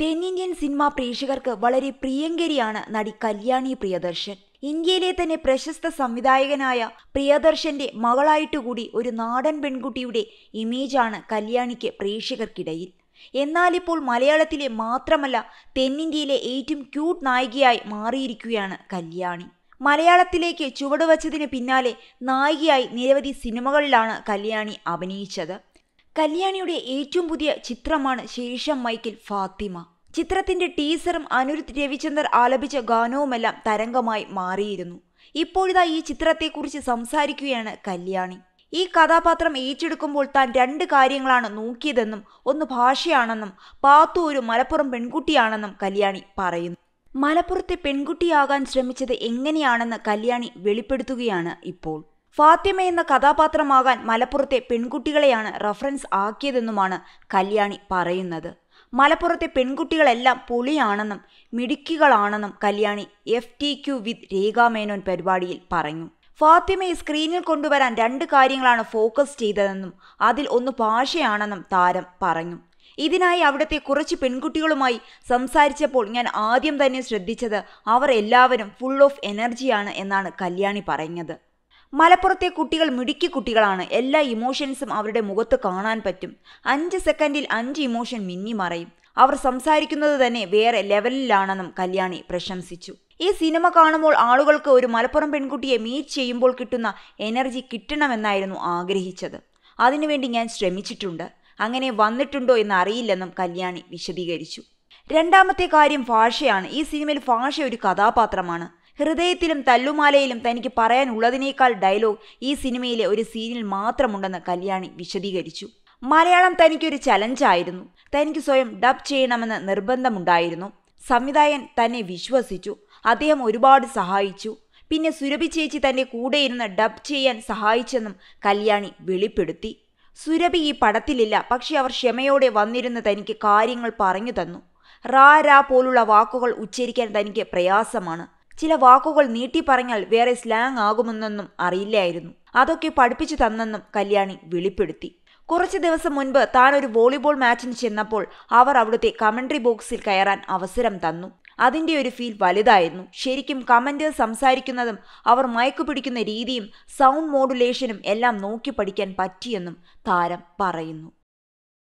തെന്നിന്ത്യൻ സിനിമാ പ്രേക്ഷകർക്ക് വളരെ പ്രിയങ്കരിയാണ് നടി കല്യാണി പ്രിയദർശൻ ഇന്ത്യയിലെ തന്നെ പ്രശസ്ത സംവിധായകനായ പ്രിയദർശന്റെ മകളായിട്ടുകൂടി ഒരു നാടൻ പെൺകുട്ടിയുടെ ഇമേജാണ് കല്യാണിക്ക് പ്രേക്ഷകർക്കിടയിൽ എന്നാലിപ്പോൾ മലയാളത്തിലെ മാത്രമല്ല തെന്നിന്ത്യയിലെ ഏറ്റവും ക്യൂട്ട് നായികയായി മാറിയിരിക്കുകയാണ് കല്യാണി മലയാളത്തിലേക്ക് ചുവടുവച്ചതിന് പിന്നാലെ നായികയായി നിരവധി സിനിമകളിലാണ് കല്യാണി അഭിനയിച്ചത് കല്യാണിയുടെ ഏറ്റവും പുതിയ ചിത്രമാണ് ശേഷം മൈക്കിൽ ഫാത്തിമ ചിത്രത്തിന്റെ ടീസറും അനുരുദ്ധ് രവിചന്ദർ ആലപിച്ച ഗാനവുമെല്ലാം തരംഗമായി മാറിയിരുന്നു ഇപ്പോഴിതാ ഈ ചിത്രത്തെക്കുറിച്ച് സംസാരിക്കുകയാണ് കല്യാണി ഈ കഥാപാത്രം ഏറ്റെടുക്കുമ്പോൾ താൻ രണ്ട് കാര്യങ്ങളാണ് നോക്കിയതെന്നും ഒന്ന് ഭാഷയാണെന്നും പാത്തു ഒരു മലപ്പുറം പെൺകുട്ടിയാണെന്നും കല്യാണി പറയുന്നു മലപ്പുറത്തെ പെൺകുട്ടിയാകാൻ ശ്രമിച്ചത് എങ്ങനെയാണെന്ന് കല്യാണി വെളിപ്പെടുത്തുകയാണ് ഇപ്പോൾ ഫാത്തിമ എന്ന കഥാപാത്രമാകാൻ മലപ്പുറത്തെ പെൺകുട്ടികളെയാണ് റഫറൻസ് ആക്കിയതെന്നുമാണ് കല്യാണി പറയുന്നത് മലപ്പുറത്തെ പെൺകുട്ടികളെല്ലാം പുളിയാണെന്നും മിടുക്കികളാണെന്നും Kalyani F T Q with Rekha Menon പരിപാടിയിൽ പറഞ്ഞു ഫാത്തിമയെ സ്ക്രീനിൽ കൊണ്ടുവരാൻ രണ്ട് കാര്യങ്ങളാണ് ഫോക്കസ് ചെയ്തതെന്നും അതിൽ ഒന്ന് ഭാഷയാണെന്നും താരം പറഞ്ഞു ഇതിനായി അവിടുത്തെ കുറച്ച് പെൺകുട്ടികളുമായി സംസാരിച്ചപ്പോൾ ഞാൻ ആദ്യം തന്നെ ശ്രദ്ധിച്ചത് അവർ എല്ലാവരും ഫുൾ ഓഫ് എനർജിയാണ് എന്നാണ് കല്യാണി പറഞ്ഞത് മലപ്പുറത്തെ കുട്ടികൾ മിടുക്കി കുട്ടികളാണ് എല്ലാ ഇമോഷൻസും അവരുടെ മുഖത്ത് കാണാൻ പറ്റും അഞ്ച് സെക്കൻഡിൽ അഞ്ച് ഇമോഷൻ മിന്നി മറയും അവർ സംസാരിക്കുന്നത് തന്നെ വേറെ ലെവലിലാണെന്നും കല്യാണി പ്രശംസിച്ചു ഈ സിനിമ കാണുമ്പോൾ ആളുകൾക്ക് ഒരു മലപ്പുറം പെൺകുട്ടിയെ മീറ്റ് ചെയ്യുമ്പോൾ കിട്ടുന്ന എനർജി കിട്ടണമെന്നായിരുന്നു ആഗ്രഹിച്ചത് അതിനുവേണ്ടി ഞാൻ ശ്രമിച്ചിട്ടുണ്ട് അങ്ങനെ വന്നിട്ടുണ്ടോ എന്ന് അറിയില്ലെന്നും കല്യാണി വിശദീകരിച്ചു രണ്ടാമത്തെ കാര്യം ഭാഷയാണ് ഈ സിനിമയിൽ ഭാഷ ഒരു കഥാപാത്രമാണ് ഹൃദയത്തിലും തല്ലുമാലയിലും തനിക്ക് പറയാനുള്ളതിനേക്കാൾ ഡയലോഗ് ഈ സിനിമയിലെ ഒരു സീനിൽ മാത്രമുണ്ടെന്ന് കല്യാണി വിശദീകരിച്ചു മലയാളം തനിക്കൊരു ചലഞ്ചായിരുന്നു തനിക്ക് സ്വയം ഡബ് ചെയ്യണമെന്ന് നിർബന്ധമുണ്ടായിരുന്നു സംവിധായകൻ തന്നെ വിശ്വസിച്ചു അദ്ദേഹം ഒരുപാട് സഹായിച്ചു പിന്നെ സുരഭി ചേച്ചി തന്റെ കൂടെ ഇരുന്ന് ഡബ് ചെയ്യാൻ സഹായിച്ചെന്നും കല്യാണി വെളിപ്പെടുത്തി സുരഭി ഈ പടത്തിലില്ല പക്ഷെ അവർ ക്ഷമയോടെ വന്നിരുന്ന് തനിക്ക് കാര്യങ്ങൾ പറഞ്ഞു തന്നു റാ രാ പോലുള്ള വാക്കുകൾ ഉച്ചരിക്കാൻ തനിക്ക് പ്രയാസമാണ് ചില വാക്കുകൾ നീട്ടി പറഞ്ഞാൽ വേറെ സ്ലാങ് ആകുമെന്നൊന്നും അറിയില്ലായിരുന്നു അതൊക്കെ പഠിപ്പിച്ചു തന്നെന്നും കല്യാണി വെളിപ്പെടുത്തി കുറച്ച് ദിവസം മുൻപ് താൻ ഒരു വോളിബോൾ മാച്ചിന് ചെന്നപ്പോൾ അവർ അവിടുത്തെ കമന്ററി ബോക്സിൽ കയറാൻ അവസരം തന്നു അതിന്റെ ഒരു ഫീൽ വലുതായിരുന്നു ശരിക്കും കമന്റേഴ്സ് സംസാരിക്കുന്നതും അവർ മയക്കു പിടിക്കുന്ന രീതിയും സൗണ്ട് മോഡുലേഷനും എല്ലാം നോക്കി പഠിക്കാൻ പറ്റിയെന്നും താരം പറയുന്നു